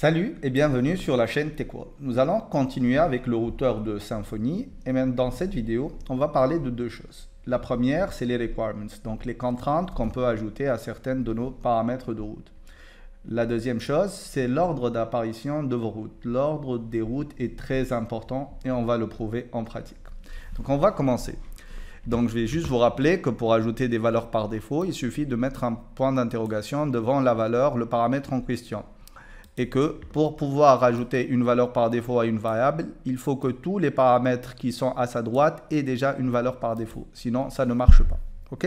Salut et bienvenue sur la chaîne Tequo. Nous allons continuer avec le routeur de Symfony et même dans cette vidéo, on va parler de deux choses. La première, c'est les requirements, donc les contraintes qu'on peut ajouter à certaines de nos paramètres de route. La deuxième chose, c'est l'ordre d'apparition de vos routes. L'ordre des routes est très important et on va le prouver en pratique. Donc on va commencer. Donc je vais juste vous rappeler que pour ajouter des valeurs par défaut, il suffit de mettre un point d'interrogation devant la valeur, le paramètre en question et que pour pouvoir rajouter une valeur par défaut à une variable, il faut que tous les paramètres qui sont à sa droite aient déjà une valeur par défaut. Sinon, ça ne marche pas. OK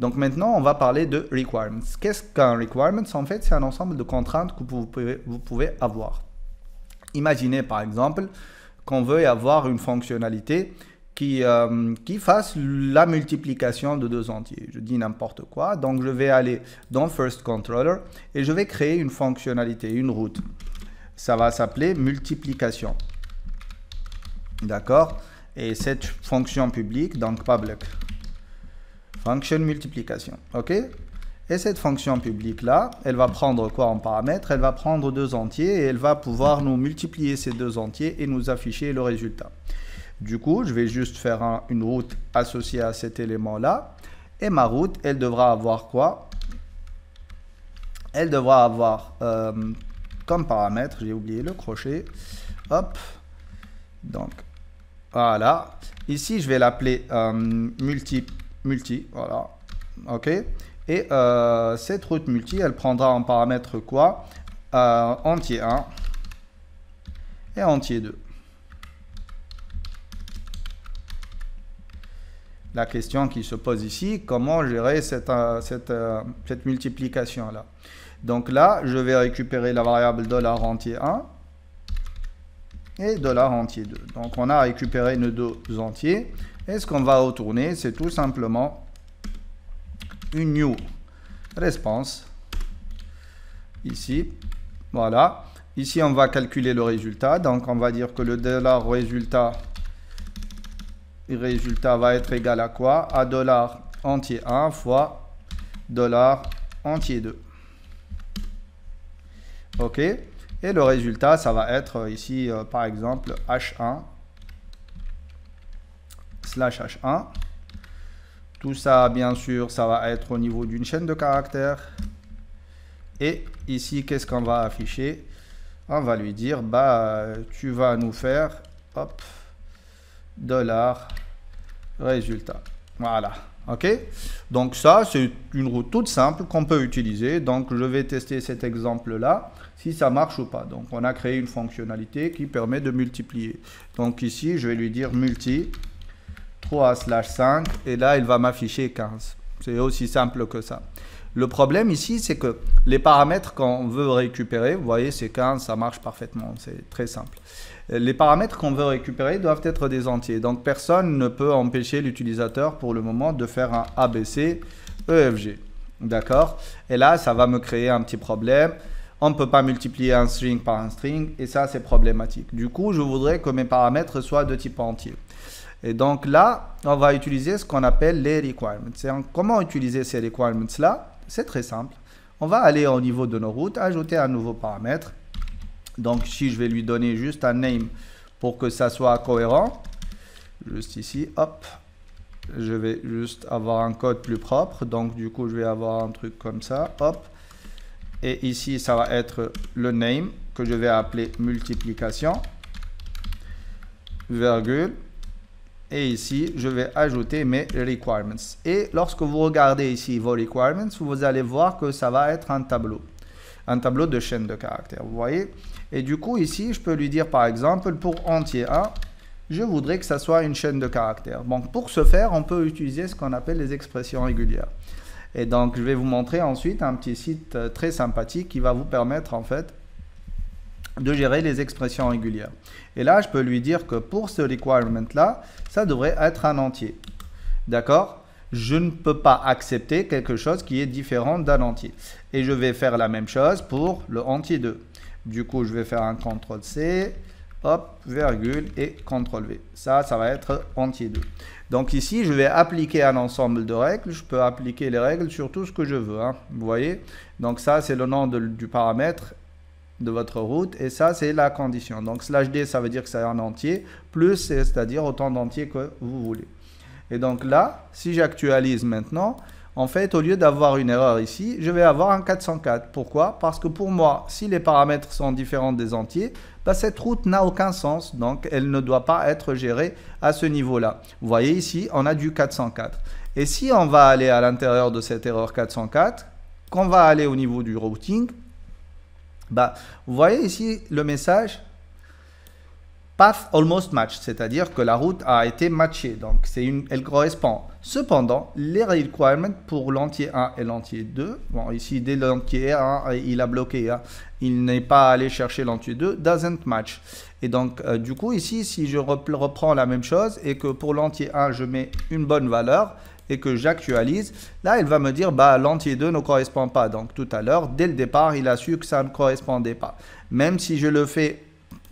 Donc maintenant, on va parler de requirements. Qu'est-ce qu'un requirements En fait, c'est un ensemble de contraintes que vous pouvez, avoir. Imaginez par exemple qu'on veut avoir une fonctionnalité euh, qui, fasse la multiplication de deux entiers. Je dis n'importe quoi. Donc je vais aller dans First Controller et je vais créer une fonctionnalité, une route. Ça va s'appeler multiplication. D'accord Et cette fonction publique, donc public, function multiplication. OK et cette fonction publique là, elle va prendre quoi en paramètre Elle va prendre deux entiers et elle va pouvoir nous multiplier ces deux entiers et nous afficher le résultat. Du coup, je vais juste faire une route associée à cet élément-là. Et ma route, elle devra avoir quoi Elle devra avoir euh, comme paramètre, j'ai oublié le crochet. Hop. Donc, voilà. Ici, je vais l'appeler euh, multi, multi, voilà. OK Et euh, cette route multi, elle prendra en paramètre quoi Entier 1 et entier 2. la question qui se pose ici, comment gérer cette, euh, euh, cette, multiplication-là. Donc là, je vais récupérer la variable dollar entier 1 et dollar entier 2. Donc on a récupéré nos deux entiers. Et ce qu'on va retourner, c'est tout simplement une new response. Ici, voilà. Ici, on va calculer le résultat. Donc on va dire que le dollar résultat le résultat va être égal à quoi À dollar entier 1 fois dollar entier 2. OK Et le résultat, ça va être euh, ici, euh, par exemple, H1 slash H1. Tout ça, bien sûr, ça va être au niveau d'une chaîne de caractères. Et ici, qu'est-ce qu'on va afficher On va lui dire, bah, euh, tu vas nous faire, hop, dollar résultat. Voilà. OK Donc ça, c'est une route toute simple qu'on peut utiliser. Donc je vais tester cet exemple-là, si ça marche ou pas. Donc on a créé une fonctionnalité qui permet de multiplier. Donc ici, je vais lui dire multi 3 slash 5 et là, il va m'afficher 15. C'est aussi simple que ça. Le problème ici, c'est que les paramètres qu'on veut récupérer, vous voyez, c'est 15, ça marche parfaitement, c'est très simple. Euh, les paramètres qu'on veut récupérer doivent être des entiers. Donc personne ne peut empêcher l'utilisateur pour le moment de faire un ABC EFG. D'accord Et là, ça va me créer un petit problème. On ne peut pas multiplier un string par un string et ça, c'est problématique. Du coup, je voudrais que mes paramètres soient de type entier. Et donc là, on va utiliser ce qu'on appelle les requirements. Comment utiliser ces requirements-là c'est très simple. On va aller au niveau de nos routes, ajouter un nouveau paramètre. Donc si je vais lui donner juste un name pour que ça soit cohérent, juste ici, hop, je vais juste avoir un code plus propre. Donc du coup, je vais avoir un truc comme ça, hop. Et ici, ça va être le name que je vais appeler multiplication, virgule. Et ici, je vais ajouter mes requirements. Et lorsque vous regardez ici vos requirements, vous allez voir que ça va être un tableau. Un tableau de chaîne de caractères, vous voyez Et du coup, ici, je peux lui dire par exemple, pour entier 1, je voudrais que ça soit une chaîne de caractères. Donc pour ce faire, on peut utiliser ce qu'on appelle les expressions régulières. Et donc je vais vous montrer ensuite un petit site euh, très sympathique qui va vous permettre en fait de gérer les expressions régulières. Et là, je peux lui dire que pour ce requirement-là, ça devrait être un entier. D'accord Je ne peux pas accepter quelque chose qui est différent d'un entier. Et je vais faire la même chose pour le entier 2. Du coup, je vais faire un CTRL-C, hop, virgule et CTRL-V. Ça, ça va être entier 2. Donc ici, je vais appliquer un ensemble de règles. Je peux appliquer les règles sur tout ce que je veux. Hein. Vous voyez Donc ça, c'est le nom du paramètre de votre route et ça c'est la condition. Donc slash d ça veut dire que c'est un entier plus c'est-à-dire autant d'entiers que vous voulez. Et donc là, si j'actualise maintenant, en fait au lieu d'avoir une erreur ici, je vais avoir un 404. Pourquoi Parce que pour moi, si les paramètres sont différents des entiers, bah, cette route n'a aucun sens, donc elle ne doit pas être gérée à ce niveau-là. Vous voyez ici, on a du 404. Et si on va aller à l'intérieur de cette erreur 404, qu'on va aller au niveau du routing, bah, vous voyez ici le message path almost Match, c'est-à-dire que la route a été matchée, donc c'est une, elle correspond. Cependant, les requirements pour l'entier 1 et l'entier 2, bon ici dès l'entier 1, il a bloqué, hein, il n'est pas allé chercher l'entier 2, doesn't match. Et donc euh, du coup ici, si je reprends la même chose et que pour l'entier 1, je mets une bonne valeur, et que j'actualise, là, il va me dire bah, l'entier 2 ne correspond pas. Donc tout à l'heure, dès le départ, il a su que ça ne correspondait pas. Même si je le fais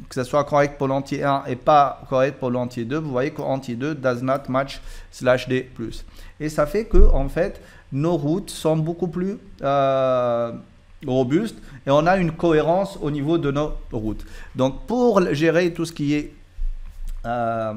que ce soit correct pour l'entier 1 et pas correct pour l'entier 2, vous voyez que l'entier 2 does not match slash D+. Et ça fait que, en fait, nos routes sont beaucoup plus euh, robustes et on a une cohérence au niveau de nos routes. Donc, pour gérer tout ce qui est euh,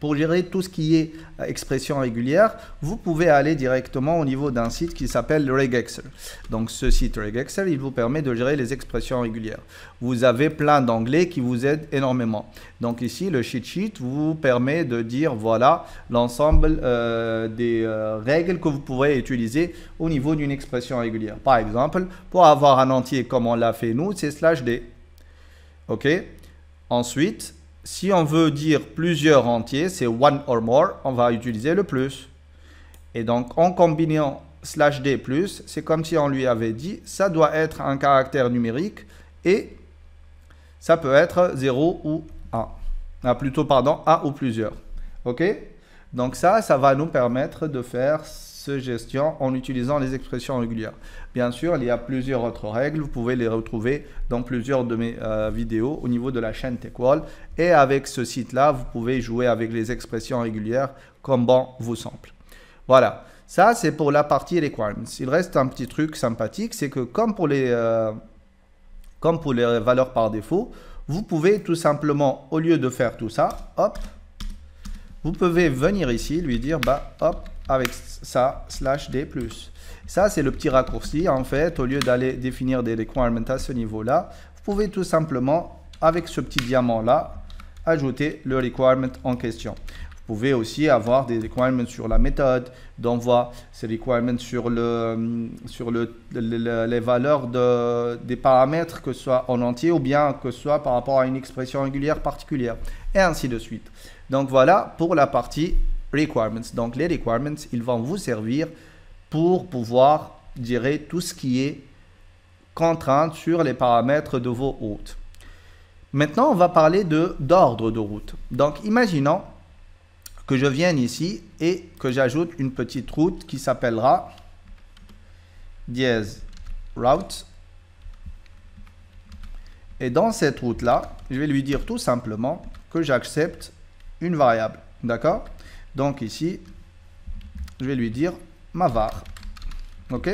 pour gérer tout ce qui est euh, expression régulière, vous pouvez aller directement au niveau d'un site qui s'appelle RegExcel. Donc ce site RegExcel, il vous permet de gérer les expressions régulières. Vous avez plein d'anglais qui vous aident énormément. Donc ici, le cheat sheet vous permet de dire voilà l'ensemble euh, des règles que vous pourrez utiliser au niveau d'une expression régulière. Par exemple, pour avoir un entier comme on l'a fait nous, c'est slash d. OK Ensuite, si on veut dire plusieurs entiers, c'est one or more, on va utiliser le plus. Et donc, en combinant slash d plus, c'est comme si on lui avait dit, ça doit être un caractère numérique et ça peut être 0 ou 1. Ah, plutôt, pardon, A ou plusieurs. OK Donc ça, ça va nous permettre de faire gestion en utilisant les expressions régulières. Bien sûr, il y a plusieurs autres règles, vous pouvez les retrouver dans plusieurs de mes euh, vidéos au niveau de la chaîne TechWall. Et avec ce site-là, vous pouvez jouer avec les expressions régulières comme bon vous semble. Voilà, ça c'est pour la partie requirements. Il reste un petit truc sympathique, c'est que comme pour les, euh, comme pour les valeurs par défaut, vous pouvez tout simplement, au lieu de faire tout ça, hop, vous pouvez venir ici, lui dire, bah, hop, avec ça, slash D+. Ça, c'est le petit raccourci. En fait, au lieu d'aller définir des requirements à ce niveau-là, vous pouvez tout simplement, avec ce petit diamant-là, ajouter le requirement en question. Vous pouvez aussi avoir des requirements sur la méthode d'envoi, ces requirements sur, le, sur les valeurs de, des paramètres, que ce soit en entier ou bien que ce soit par rapport à une expression régulière particulière, et ainsi de suite. Donc voilà pour la partie requirements. Donc les requirements, ils vont vous servir pour pouvoir dire tout ce qui est contrainte sur les paramètres de vos routes. Maintenant, on va parler d'ordre de, route. Donc imaginons que je vienne ici et que j'ajoute une petite route qui s'appellera dièse route. Et dans cette route-là, je vais lui dire tout simplement que j'accepte une variable. D'accord Donc ici, je vais lui dire ma var. OK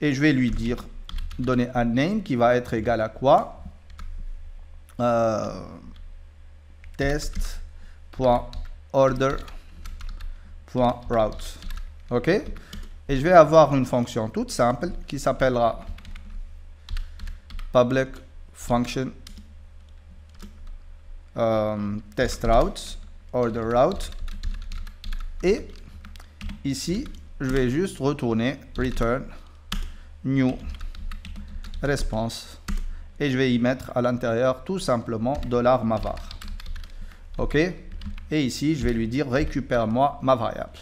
Et je vais lui dire donner un name qui va être égal à quoi euh, Test.order.route. OK Et je vais avoir une fonction toute simple qui s'appellera public function euh, test routes order route. Et ici, je vais juste retourner return new response et je vais y mettre à l'intérieur tout simplement dollar $mavar. OK Et ici, je vais lui dire récupère-moi ma variable.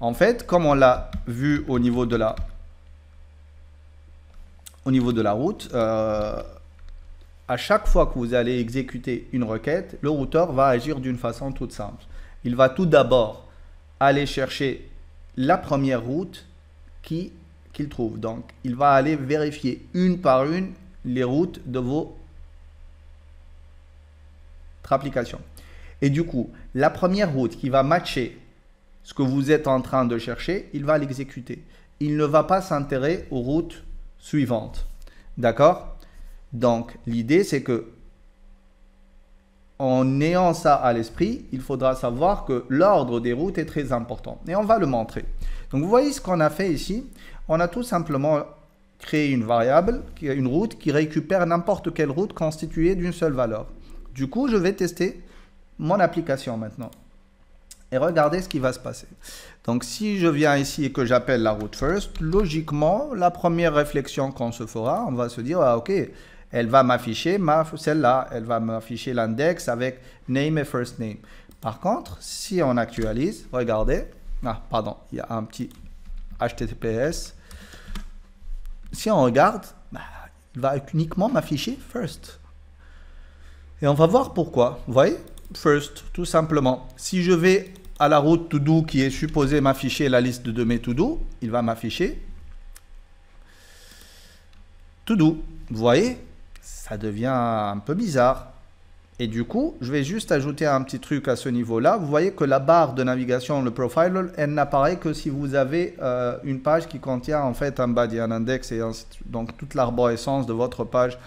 En fait, comme on l'a vu au niveau de la au niveau de la route, euh, à chaque fois que vous allez exécuter une requête, le routeur va agir d'une façon toute simple. Il va tout d'abord aller chercher la première route qu'il trouve. Donc, il va aller vérifier une par une les routes de votre application. Et du coup, la première route qui va matcher ce que vous êtes en train de chercher, il va l'exécuter. Il ne va pas s'intéresser aux routes suivantes. D'accord donc l'idée, c'est que en ayant ça à l'esprit, il faudra savoir que l'ordre des routes est très important. Et on va le montrer. Donc vous voyez ce qu'on a fait ici. On a tout simplement créé une variable, une route qui récupère n'importe quelle route constituée d'une seule valeur. Du coup, je vais tester mon application maintenant. Et regardez ce qui va se passer. Donc si je viens ici et que j'appelle la route first, logiquement, la première réflexion qu'on se fera, on va se dire, ah, ok, elle va m'afficher celle-là, elle va m'afficher l'index avec name et first name. Par contre, si on actualise, regardez, ah, pardon, il y a un petit HTTPS. Si on regarde, bah, il va uniquement m'afficher first. Et on va voir pourquoi. Vous voyez First, tout simplement. Si je vais à la route to do qui est supposée m'afficher la liste de mes to do, il va m'afficher to do. Vous voyez ça devient un peu bizarre. Et du coup, je vais juste ajouter un petit truc à ce niveau-là. Vous voyez que la barre de navigation, le profiler, elle n'apparaît que si vous avez euh, une page qui contient en fait un body, un index et donc toute l'arborescence de votre page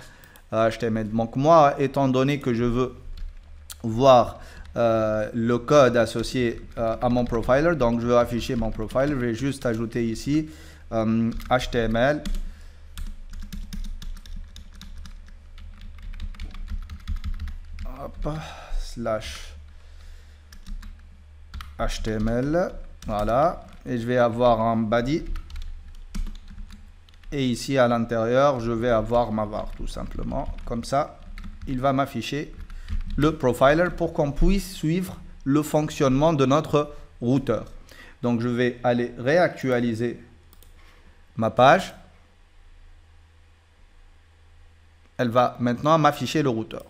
HTML. Euh, donc moi, étant donné que je veux voir euh, le code associé à mon profiler, donc je veux afficher mon profiler, je vais juste ajouter ici HTML slash HTML. Voilà. Et je vais avoir un body. Et ici à l'intérieur, je vais avoir ma var tout simplement. Comme ça, il va m'afficher le profiler pour qu'on puisse suivre le fonctionnement de notre routeur. Donc je vais aller réactualiser ma page. Elle va maintenant m'afficher le routeur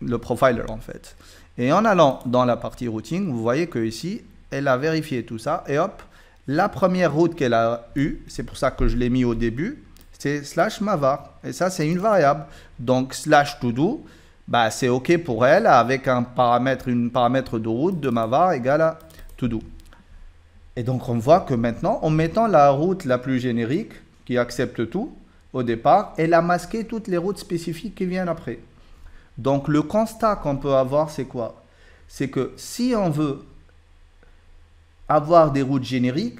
le profiler en fait. Et en allant dans la partie routing, vous voyez que ici, elle a vérifié tout ça et hop, la première route qu'elle a eue, c'est pour ça que je l'ai mis au début, c'est slash mavar. Et ça, c'est une variable. Donc slash todo, bah, c'est OK pour elle avec un paramètre, une paramètre de route de mavar égal à todo. Et donc on voit que maintenant, en mettant la route la plus générique, qui accepte tout, au départ, elle a masqué toutes les routes spécifiques qui viennent après. Donc le constat qu'on peut avoir, c'est quoi C'est que si on veut avoir des routes génériques,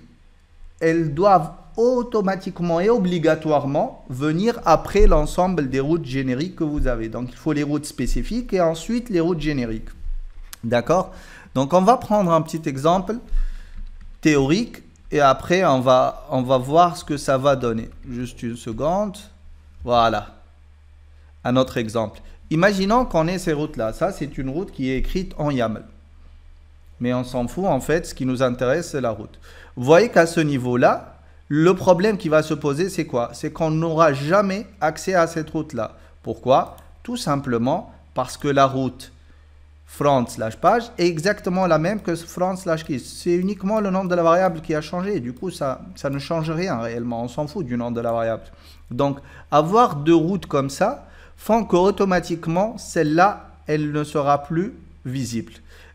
elles doivent automatiquement et obligatoirement venir après l'ensemble des routes génériques que vous avez. Donc il faut les routes spécifiques et ensuite les routes génériques. D'accord Donc on va prendre un petit exemple théorique et après on va, on va voir ce que ça va donner. Juste une seconde. Voilà. Un autre exemple. Imaginons qu'on ait ces routes-là. Ça, c'est une route qui est écrite en YAML. Mais on s'en fout, en fait, ce qui nous intéresse, c'est la route. Vous voyez qu'à ce niveau-là, le problème qui va se poser, c'est quoi C'est qu'on n'aura jamais accès à cette route-là. Pourquoi Tout simplement parce que la route front slash page est exactement la même que front slash keys. C'est uniquement le nom de la variable qui a changé. Du coup, ça, ça ne change rien réellement. On s'en fout du nom de la variable. Donc, avoir deux routes comme ça, font qu'automatiquement, celle-là, elle ne sera plus visible.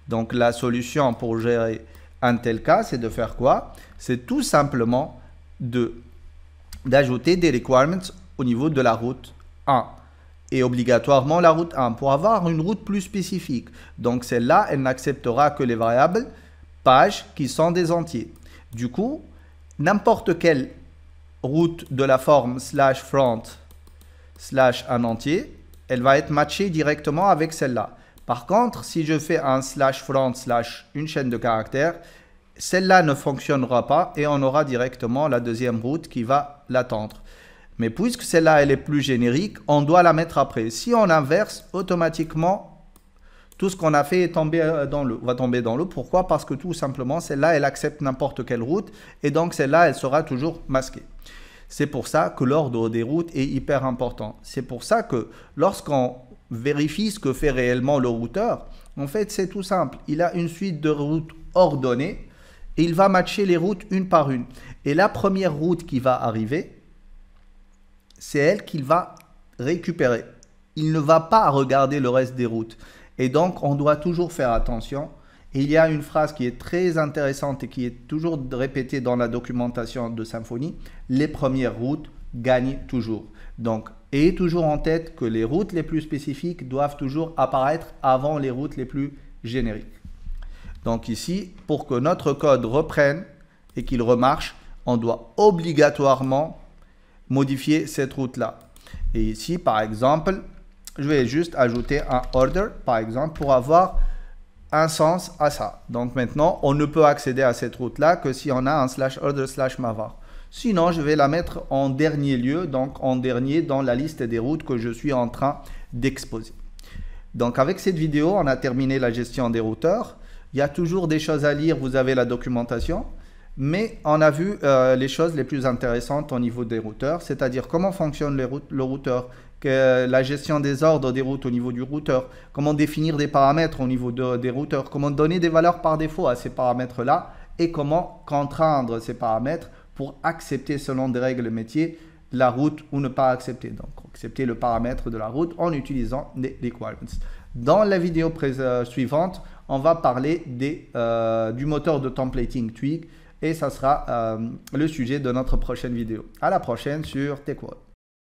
Donc la solution pour gérer un tel cas, c'est de faire quoi C'est tout simplement d'ajouter des requirements au niveau de la route 1 et obligatoirement la route 1 pour avoir une route plus spécifique. Donc celle-là, elle n'acceptera que les variables pages qui sont des entiers. Du coup, n'importe quelle route de la forme slash front slash un entier, elle va être matchée directement avec celle-là. Par contre, si je fais un slash front slash une chaîne de caractères, celle-là ne fonctionnera pas et on aura directement la deuxième route qui va l'attendre. Mais puisque celle-là, elle est plus générique, on doit la mettre après. Si on inverse, automatiquement, tout ce qu'on a fait est tombé euh, va tomber dans l'eau. Pourquoi Parce que tout simplement, celle-là, elle accepte n'importe quelle route et donc celle-là, elle sera toujours masquée. C'est pour ça que l'ordre des routes est hyper important. C'est pour ça que lorsqu'on vérifie ce que fait réellement le routeur, en fait, c'est tout simple. Il a une suite de routes ordonnées et il va matcher les routes une par une. Et la première route qui va arriver, c'est elle qu'il va récupérer. Il ne va pas regarder le reste des routes. Et donc, on doit toujours faire attention il y a une phrase qui est très intéressante et qui est toujours répétée dans la documentation de Symfony. les premières routes gagnent toujours. Donc, ayez toujours en tête que les routes les plus spécifiques doivent toujours apparaître avant les routes les plus génériques. Donc ici, pour que notre code reprenne et qu'il remarche, on doit obligatoirement modifier cette route-là. Et ici, par exemple, je vais juste ajouter un order, par exemple, pour avoir un sens à ça. Donc maintenant, on ne peut accéder à cette route-là que si on a un slash other slash mavar. Sinon, je vais la mettre en dernier lieu, donc en dernier dans la liste des routes que je suis en train d'exposer. Donc avec cette vidéo, on a terminé la gestion des routeurs. Il y a toujours des choses à lire, vous avez la documentation. Mais on a vu euh, les choses les plus intéressantes au niveau des routeurs, c'est-à-dire comment fonctionne le routeur, euh, la gestion des ordres des routes au niveau du routeur, comment définir des paramètres au niveau des routeurs, comment donner des valeurs par défaut à ces paramètres-là et comment contraindre ces paramètres pour accepter selon des règles métiers la route ou ne pas accepter. Donc accepter le paramètre de la route en utilisant des requirements. Dans la vidéo euh, suivante, on va parler du moteur de templating Twig et ça sera euh, le sujet de notre prochaine vidéo. À la prochaine sur TechWorld.